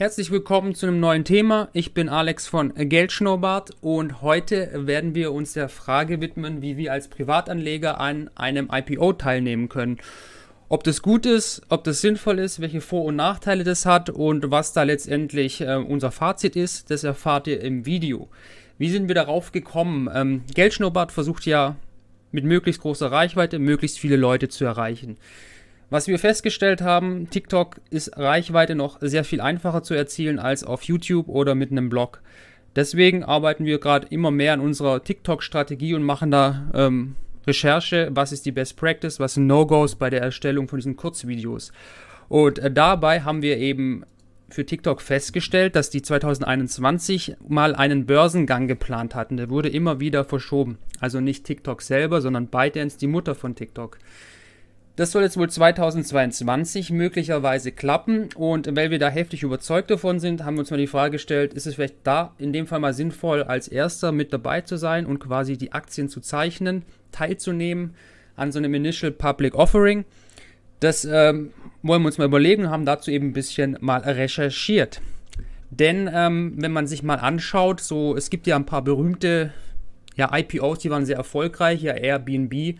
Herzlich willkommen zu einem neuen Thema. Ich bin Alex von Geldschnurrbart und heute werden wir uns der Frage widmen, wie wir als Privatanleger an einem IPO teilnehmen können. Ob das gut ist, ob das sinnvoll ist, welche Vor- und Nachteile das hat und was da letztendlich äh, unser Fazit ist, das erfahrt ihr im Video. Wie sind wir darauf gekommen? Ähm, Geldschnurrbart versucht ja mit möglichst großer Reichweite möglichst viele Leute zu erreichen. Was wir festgestellt haben, TikTok ist Reichweite noch sehr viel einfacher zu erzielen als auf YouTube oder mit einem Blog. Deswegen arbeiten wir gerade immer mehr an unserer TikTok-Strategie und machen da ähm, Recherche, was ist die Best Practice, was sind No-Gos bei der Erstellung von diesen Kurzvideos. Und äh, dabei haben wir eben für TikTok festgestellt, dass die 2021 mal einen Börsengang geplant hatten. Der wurde immer wieder verschoben. Also nicht TikTok selber, sondern ByteDance, die Mutter von TikTok. Das soll jetzt wohl 2022 möglicherweise klappen und weil wir da heftig überzeugt davon sind, haben wir uns mal die Frage gestellt, ist es vielleicht da in dem Fall mal sinnvoll, als erster mit dabei zu sein und quasi die Aktien zu zeichnen, teilzunehmen an so einem Initial Public Offering. Das ähm, wollen wir uns mal überlegen und haben dazu eben ein bisschen mal recherchiert. Denn ähm, wenn man sich mal anschaut, so es gibt ja ein paar berühmte ja, IPOs, die waren sehr erfolgreich, ja Airbnb,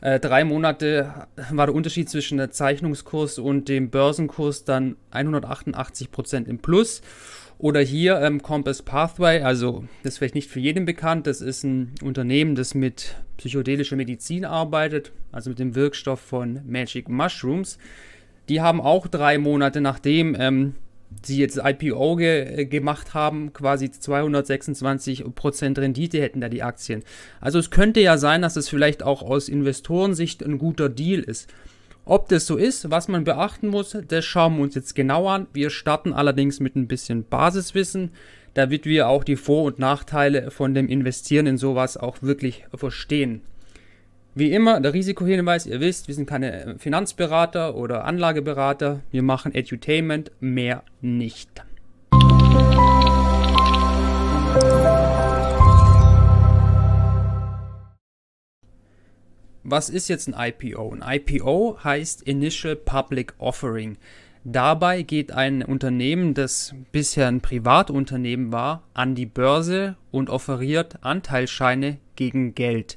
äh, drei Monate war der Unterschied zwischen der Zeichnungskurs und dem Börsenkurs dann 188% im Plus. Oder hier ähm, Compass Pathway, also das ist vielleicht nicht für jeden bekannt, das ist ein Unternehmen, das mit psychedelischer Medizin arbeitet, also mit dem Wirkstoff von Magic Mushrooms. Die haben auch drei Monate nachdem ähm, sie jetzt IPO ge äh, gemacht haben, quasi 226% Rendite hätten da die Aktien. Also es könnte ja sein, dass es vielleicht auch aus Investorensicht ein guter Deal ist. Ob das so ist, was man beachten muss, das schauen wir uns jetzt genau an. Wir starten allerdings mit ein bisschen Basiswissen, damit wir auch die Vor- und Nachteile von dem Investieren in sowas auch wirklich verstehen. Wie immer, der Risikohinweis, ihr wisst, wir sind keine äh, Finanzberater oder Anlageberater. Wir machen Edutainment, mehr nicht. Was ist jetzt ein IPO? Ein IPO heißt Initial Public Offering. Dabei geht ein Unternehmen, das bisher ein Privatunternehmen war, an die Börse und offeriert Anteilsscheine gegen Geld.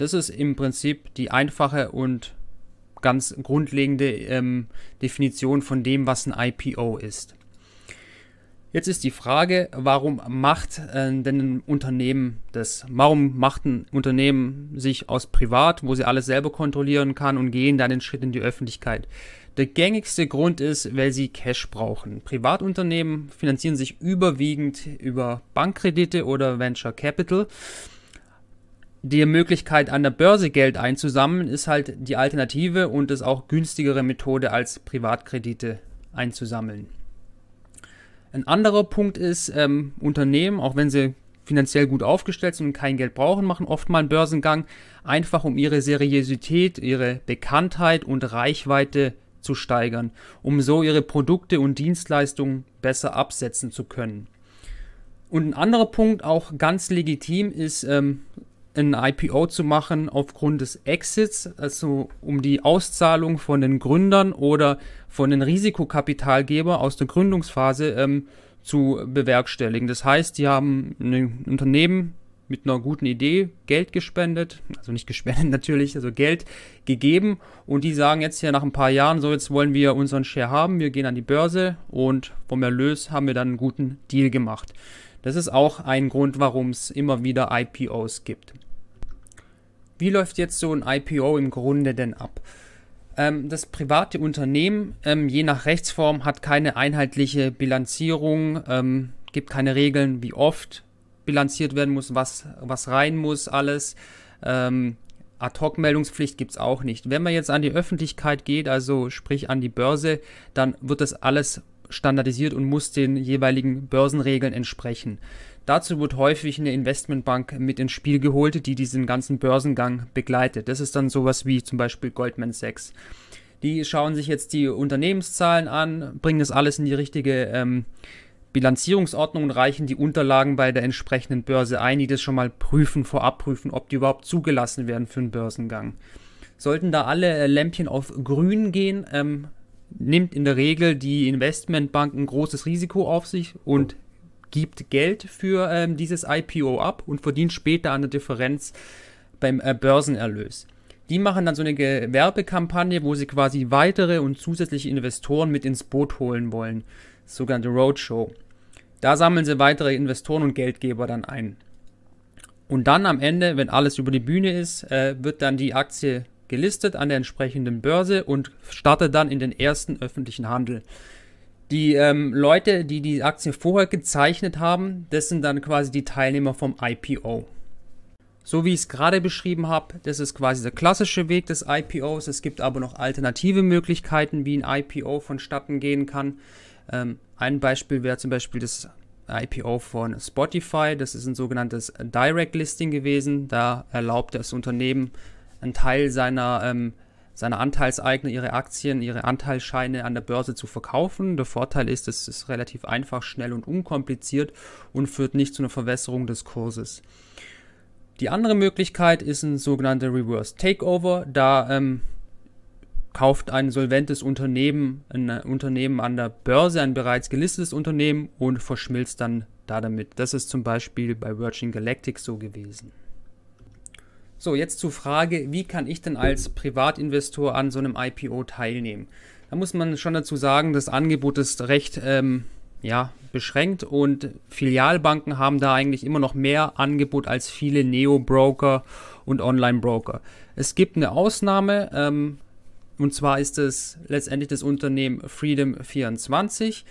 Das ist im Prinzip die einfache und ganz grundlegende ähm, Definition von dem, was ein IPO ist. Jetzt ist die Frage, warum macht äh, denn ein Unternehmen das? Warum macht ein Unternehmen sich aus Privat, wo sie alles selber kontrollieren kann und gehen dann den Schritt in die Öffentlichkeit? Der gängigste Grund ist, weil sie Cash brauchen. Privatunternehmen finanzieren sich überwiegend über Bankkredite oder Venture Capital die Möglichkeit, an der Börse Geld einzusammeln, ist halt die Alternative und ist auch günstigere Methode als Privatkredite einzusammeln. Ein anderer Punkt ist, ähm, Unternehmen, auch wenn sie finanziell gut aufgestellt sind und kein Geld brauchen, machen oft mal einen Börsengang, einfach um ihre Seriosität, ihre Bekanntheit und Reichweite zu steigern, um so ihre Produkte und Dienstleistungen besser absetzen zu können. Und ein anderer Punkt, auch ganz legitim, ist ähm, ein IPO zu machen aufgrund des Exits, also um die Auszahlung von den Gründern oder von den Risikokapitalgeber aus der Gründungsphase ähm, zu bewerkstelligen. Das heißt, die haben ein Unternehmen mit einer guten Idee Geld gespendet, also nicht gespendet natürlich, also Geld gegeben und die sagen jetzt hier nach ein paar Jahren, so jetzt wollen wir unseren Share haben, wir gehen an die Börse und vom Erlös haben wir dann einen guten Deal gemacht. Das ist auch ein Grund, warum es immer wieder IPOs gibt. Wie läuft jetzt so ein IPO im Grunde denn ab? Ähm, das private Unternehmen, ähm, je nach Rechtsform, hat keine einheitliche Bilanzierung, ähm, gibt keine Regeln, wie oft bilanziert werden muss, was, was rein muss, alles. Ad-hoc-Meldungspflicht gibt es auch nicht. Wenn man jetzt an die Öffentlichkeit geht, also sprich an die Börse, dann wird das alles standardisiert und muss den jeweiligen Börsenregeln entsprechen. Dazu wird häufig eine Investmentbank mit ins Spiel geholt, die diesen ganzen Börsengang begleitet. Das ist dann sowas wie zum Beispiel Goldman Sachs. Die schauen sich jetzt die Unternehmenszahlen an, bringen das alles in die richtige ähm, Bilanzierungsordnung und reichen die Unterlagen bei der entsprechenden Börse ein, die das schon mal prüfen, vorab prüfen, ob die überhaupt zugelassen werden für einen Börsengang. Sollten da alle äh, Lämpchen auf grün gehen, ähm, nimmt in der Regel die Investmentbank ein großes Risiko auf sich und oh. gibt Geld für ähm, dieses IPO ab und verdient später an der Differenz beim äh, Börsenerlös. Die machen dann so eine Gewerbekampagne, wo sie quasi weitere und zusätzliche Investoren mit ins Boot holen wollen. Sogenannte Roadshow. Da sammeln sie weitere Investoren und Geldgeber dann ein. Und dann am Ende, wenn alles über die Bühne ist, äh, wird dann die Aktie gelistet an der entsprechenden Börse und startet dann in den ersten öffentlichen Handel. Die ähm, Leute, die die Aktie vorher gezeichnet haben, das sind dann quasi die Teilnehmer vom IPO. So wie ich es gerade beschrieben habe, das ist quasi der klassische Weg des IPOs. Es gibt aber noch alternative Möglichkeiten, wie ein IPO vonstatten gehen kann. Ähm, ein Beispiel wäre zum Beispiel das IPO von Spotify. Das ist ein sogenanntes Direct Listing gewesen. Da erlaubt das Unternehmen einen Teil seiner, ähm, seiner Anteilseigner, ihre Aktien, ihre Anteilscheine an der Börse zu verkaufen. Der Vorteil ist, es ist relativ einfach, schnell und unkompliziert und führt nicht zu einer Verwässerung des Kurses. Die andere Möglichkeit ist ein sogenannter Reverse Takeover. Da ähm, kauft ein solventes Unternehmen ein äh, Unternehmen an der Börse, ein bereits gelistetes Unternehmen und verschmilzt dann damit. Das ist zum Beispiel bei Virgin Galactic so gewesen. So, jetzt zur Frage, wie kann ich denn als Privatinvestor an so einem IPO teilnehmen? Da muss man schon dazu sagen, das Angebot ist recht ähm, ja, beschränkt und Filialbanken haben da eigentlich immer noch mehr Angebot als viele Neo-Broker und Online-Broker. Es gibt eine Ausnahme, ähm, und zwar ist es letztendlich das Unternehmen Freedom24.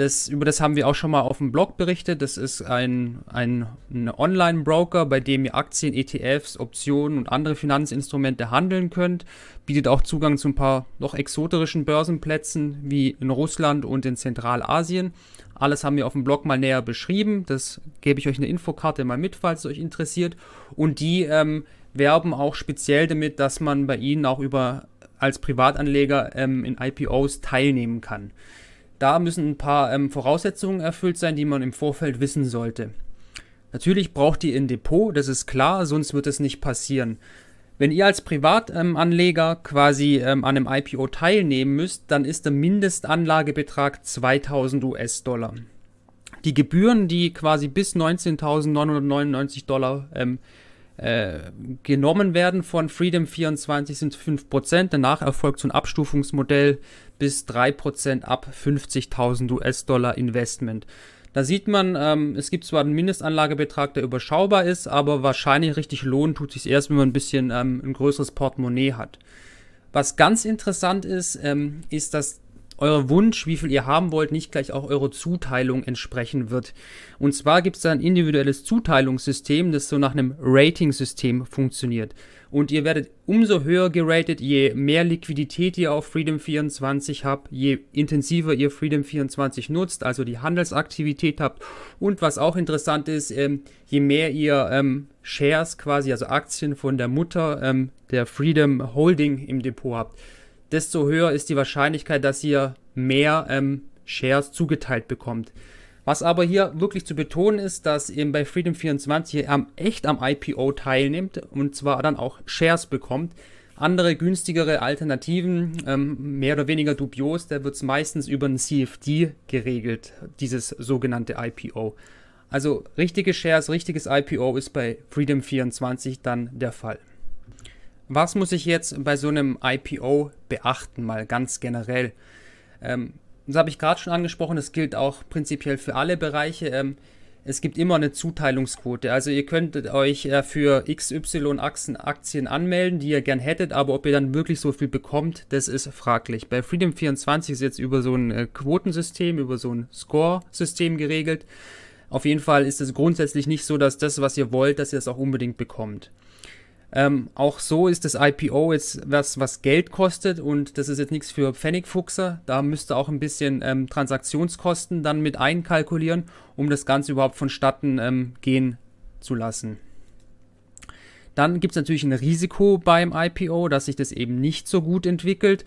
Das, über das haben wir auch schon mal auf dem Blog berichtet. Das ist ein, ein, ein Online-Broker, bei dem ihr Aktien, ETFs, Optionen und andere Finanzinstrumente handeln könnt. Bietet auch Zugang zu ein paar noch exoterischen Börsenplätzen wie in Russland und in Zentralasien. Alles haben wir auf dem Blog mal näher beschrieben. Das gebe ich euch eine Infokarte mal mit, falls es euch interessiert. Und die ähm, werben auch speziell damit, dass man bei ihnen auch über als Privatanleger ähm, in IPOs teilnehmen kann. Da müssen ein paar ähm, Voraussetzungen erfüllt sein, die man im Vorfeld wissen sollte. Natürlich braucht ihr ein Depot, das ist klar, sonst wird es nicht passieren. Wenn ihr als Privatanleger ähm, quasi ähm, an einem IPO teilnehmen müsst, dann ist der Mindestanlagebetrag 2000 US-Dollar. Die Gebühren, die quasi bis 19.999 Dollar ähm, äh, genommen werden von Freedom 24 sind 5%. Danach erfolgt so ein Abstufungsmodell bis 3% ab 50.000 US-Dollar Investment. Da sieht man, ähm, es gibt zwar einen Mindestanlagebetrag, der überschaubar ist, aber wahrscheinlich richtig lohnen tut sich erst, wenn man ein bisschen ähm, ein größeres Portemonnaie hat. Was ganz interessant ist, ähm, ist, dass euer Wunsch, wie viel ihr haben wollt, nicht gleich auch eure Zuteilung entsprechen wird. Und zwar gibt es da ein individuelles Zuteilungssystem, das so nach einem Rating-System funktioniert. Und ihr werdet umso höher geratet, je mehr Liquidität ihr auf Freedom24 habt, je intensiver ihr Freedom24 nutzt, also die Handelsaktivität habt. Und was auch interessant ist, ähm, je mehr ihr ähm, Shares quasi, also Aktien von der Mutter ähm, der Freedom Holding im Depot habt desto höher ist die Wahrscheinlichkeit, dass ihr mehr ähm, Shares zugeteilt bekommt. Was aber hier wirklich zu betonen ist, dass eben bei Freedom24 ihr am, echt am IPO teilnimmt und zwar dann auch Shares bekommt. Andere günstigere Alternativen, ähm, mehr oder weniger dubios, da wird es meistens über ein CFD geregelt, dieses sogenannte IPO. Also richtige Shares, richtiges IPO ist bei Freedom24 dann der Fall. Was muss ich jetzt bei so einem IPO beachten, mal ganz generell? Ähm, das habe ich gerade schon angesprochen, das gilt auch prinzipiell für alle Bereiche. Ähm, es gibt immer eine Zuteilungsquote. Also ihr könntet euch äh, für XY-Aktien Aktien anmelden, die ihr gern hättet, aber ob ihr dann wirklich so viel bekommt, das ist fraglich. Bei Freedom24 ist jetzt über so ein äh, Quotensystem, über so ein Score-System geregelt. Auf jeden Fall ist es grundsätzlich nicht so, dass das, was ihr wollt, dass ihr das auch unbedingt bekommt. Ähm, auch so ist das IPO jetzt was, was Geld kostet und das ist jetzt nichts für Pfennigfuchser. Da müsste auch ein bisschen ähm, Transaktionskosten dann mit einkalkulieren, um das Ganze überhaupt vonstatten ähm, gehen zu lassen. Dann gibt es natürlich ein Risiko beim IPO, dass sich das eben nicht so gut entwickelt.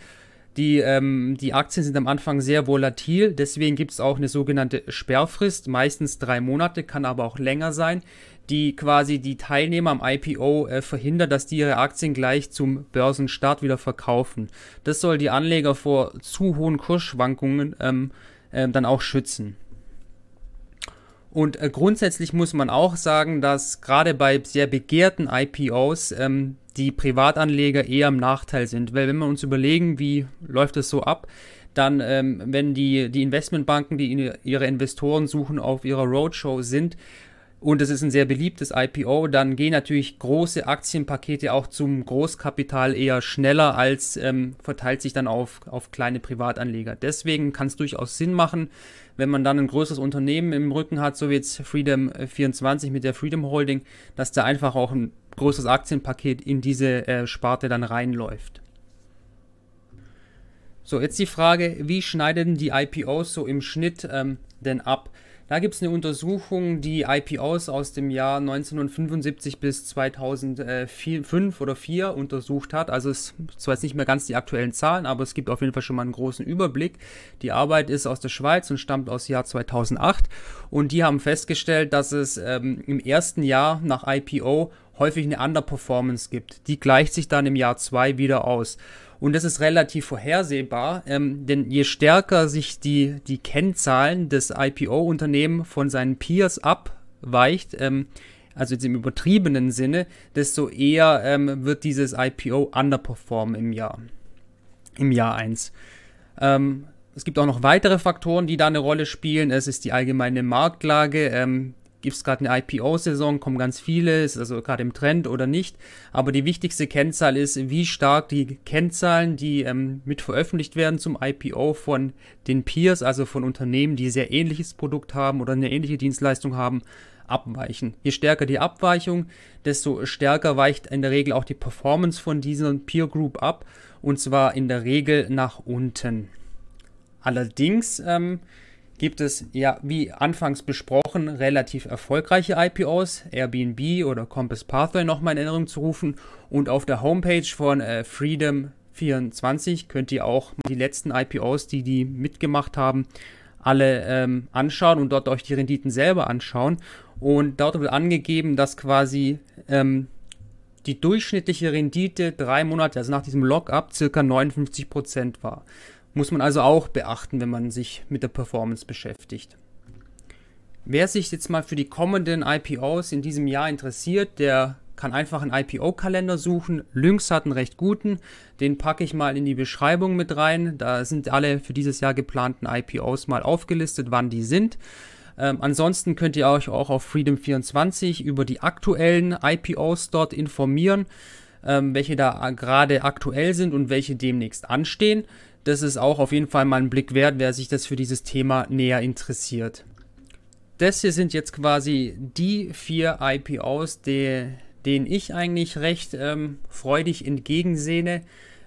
Die, ähm, die Aktien sind am Anfang sehr volatil, deswegen gibt es auch eine sogenannte Sperrfrist, meistens drei Monate, kann aber auch länger sein, die quasi die Teilnehmer am IPO äh, verhindert, dass die ihre Aktien gleich zum Börsenstart wieder verkaufen. Das soll die Anleger vor zu hohen Kursschwankungen ähm, äh, dann auch schützen. Und äh, grundsätzlich muss man auch sagen, dass gerade bei sehr begehrten IPOs ähm, die Privatanleger eher im Nachteil sind. Weil wenn wir uns überlegen, wie läuft es so ab, dann, ähm, wenn die, die Investmentbanken, die ihre Investoren suchen, auf ihrer Roadshow sind, und es ist ein sehr beliebtes IPO, dann gehen natürlich große Aktienpakete auch zum Großkapital eher schneller als ähm, verteilt sich dann auf, auf kleine Privatanleger. Deswegen kann es durchaus Sinn machen, wenn man dann ein größeres Unternehmen im Rücken hat, so wie jetzt Freedom 24 äh, mit der Freedom Holding, dass da einfach auch ein großes Aktienpaket in diese äh, Sparte dann reinläuft. So, jetzt die Frage, wie schneiden die IPOs so im Schnitt ähm, denn ab? Da gibt es eine Untersuchung, die IPOs aus dem Jahr 1975 bis 2005 oder 2004 untersucht hat. Also es ist zwar jetzt nicht mehr ganz die aktuellen Zahlen, aber es gibt auf jeden Fall schon mal einen großen Überblick. Die Arbeit ist aus der Schweiz und stammt aus dem Jahr 2008. Und die haben festgestellt, dass es ähm, im ersten Jahr nach IPO häufig eine Underperformance gibt. Die gleicht sich dann im Jahr 2 wieder aus. Und das ist relativ vorhersehbar, ähm, denn je stärker sich die, die Kennzahlen des IPO-Unternehmen von seinen Peers abweicht, ähm, also jetzt im übertriebenen Sinne, desto eher ähm, wird dieses IPO underperformen im Jahr, im Jahr 1. Ähm, es gibt auch noch weitere Faktoren, die da eine Rolle spielen. Es ist die allgemeine Marktlage. Ähm, gibt es gerade eine IPO-Saison, kommen ganz viele, ist also gerade im Trend oder nicht. Aber die wichtigste Kennzahl ist, wie stark die Kennzahlen, die ähm, mit veröffentlicht werden zum IPO von den Peers, also von Unternehmen, die sehr ähnliches Produkt haben oder eine ähnliche Dienstleistung haben, abweichen. Je stärker die Abweichung, desto stärker weicht in der Regel auch die Performance von diesem Peer Group ab und zwar in der Regel nach unten. Allerdings ähm, gibt es ja, wie anfangs besprochen, relativ erfolgreiche IPOs, Airbnb oder Compass Pathway nochmal in Erinnerung zu rufen. Und auf der Homepage von äh, Freedom24 könnt ihr auch die letzten IPOs, die die mitgemacht haben, alle ähm, anschauen und dort euch die Renditen selber anschauen. Und dort wird angegeben, dass quasi ähm, die durchschnittliche Rendite drei Monate, also nach diesem Lockup, circa 59% war. Muss man also auch beachten, wenn man sich mit der Performance beschäftigt. Wer sich jetzt mal für die kommenden IPOs in diesem Jahr interessiert, der kann einfach einen IPO-Kalender suchen. Lynx hat einen recht guten, den packe ich mal in die Beschreibung mit rein. Da sind alle für dieses Jahr geplanten IPOs mal aufgelistet, wann die sind. Ähm, ansonsten könnt ihr euch auch auf Freedom24 über die aktuellen IPOs dort informieren, ähm, welche da gerade aktuell sind und welche demnächst anstehen das ist auch auf jeden Fall mal ein Blick wert, wer sich das für dieses Thema näher interessiert. Das hier sind jetzt quasi die vier IPOs, die, denen ich eigentlich recht ähm, freudig entgegensehne.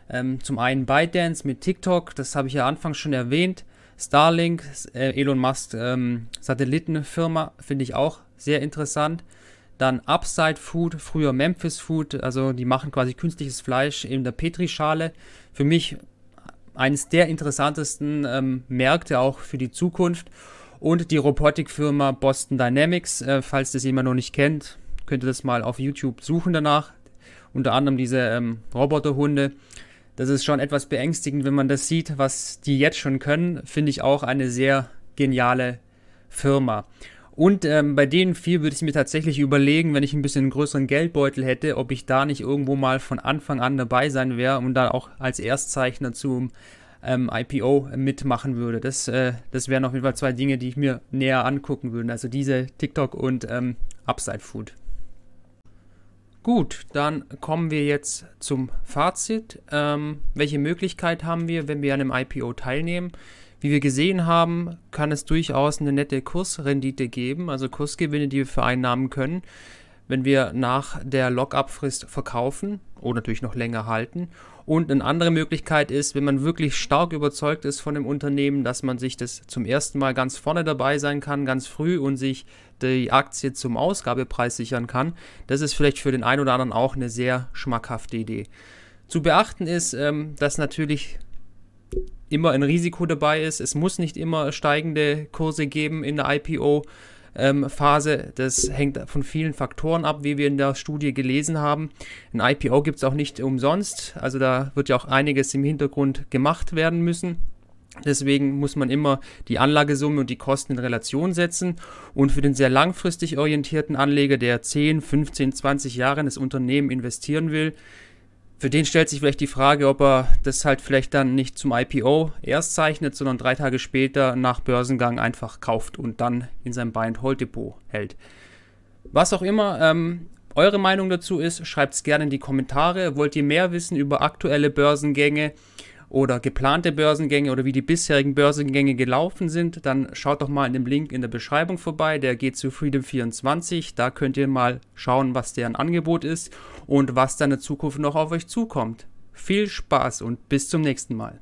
Ähm, zum einen ByteDance mit TikTok, das habe ich ja anfangs schon erwähnt. Starlink, äh, Elon Musk ähm, Satellitenfirma, finde ich auch sehr interessant. Dann Upside Food, früher Memphis Food, also die machen quasi künstliches Fleisch in der Petrischale. Für mich eines der interessantesten ähm, Märkte auch für die Zukunft. Und die Robotikfirma Boston Dynamics, äh, falls das jemand noch nicht kennt, könnt ihr das mal auf YouTube suchen danach. Unter anderem diese ähm, Roboterhunde. Das ist schon etwas beängstigend, wenn man das sieht, was die jetzt schon können. Finde ich auch eine sehr geniale Firma. Und ähm, bei den vier würde ich mir tatsächlich überlegen, wenn ich ein bisschen einen größeren Geldbeutel hätte, ob ich da nicht irgendwo mal von Anfang an dabei sein wäre und dann auch als Erstzeichner zum ähm, IPO mitmachen würde. Das, äh, das wären auf jeden Fall zwei Dinge, die ich mir näher angucken würde. Also diese TikTok und ähm, Upside Food. Gut, dann kommen wir jetzt zum Fazit. Ähm, welche Möglichkeit haben wir, wenn wir an einem IPO teilnehmen? Wie wir gesehen haben, kann es durchaus eine nette Kursrendite geben, also Kursgewinne, die wir vereinnahmen können, wenn wir nach der Lock-up-Frist verkaufen oder natürlich noch länger halten. Und eine andere Möglichkeit ist, wenn man wirklich stark überzeugt ist von dem Unternehmen, dass man sich das zum ersten Mal ganz vorne dabei sein kann, ganz früh und sich die Aktie zum Ausgabepreis sichern kann. Das ist vielleicht für den einen oder anderen auch eine sehr schmackhafte Idee. Zu beachten ist, ähm, dass natürlich immer ein Risiko dabei ist. Es muss nicht immer steigende Kurse geben in der IPO-Phase. das hängt von vielen Faktoren ab, wie wir in der Studie gelesen haben. Ein IPO gibt es auch nicht umsonst. Also da wird ja auch einiges im Hintergrund gemacht werden müssen. Deswegen muss man immer die Anlagesumme und die Kosten in Relation setzen. Und für den sehr langfristig orientierten Anleger, der 10, 15, 20 Jahre in das Unternehmen investieren will, für den stellt sich vielleicht die Frage, ob er das halt vielleicht dann nicht zum IPO erst zeichnet, sondern drei Tage später nach Börsengang einfach kauft und dann in seinem Buy-and-Hold-Depot hält. Was auch immer ähm, eure Meinung dazu ist, schreibt es gerne in die Kommentare. Wollt ihr mehr wissen über aktuelle Börsengänge oder geplante Börsengänge oder wie die bisherigen Börsengänge gelaufen sind, dann schaut doch mal in dem Link in der Beschreibung vorbei. Der geht zu Freedom24. Da könnt ihr mal schauen, was deren Angebot ist und was dann in Zukunft noch auf euch zukommt. Viel Spaß und bis zum nächsten Mal.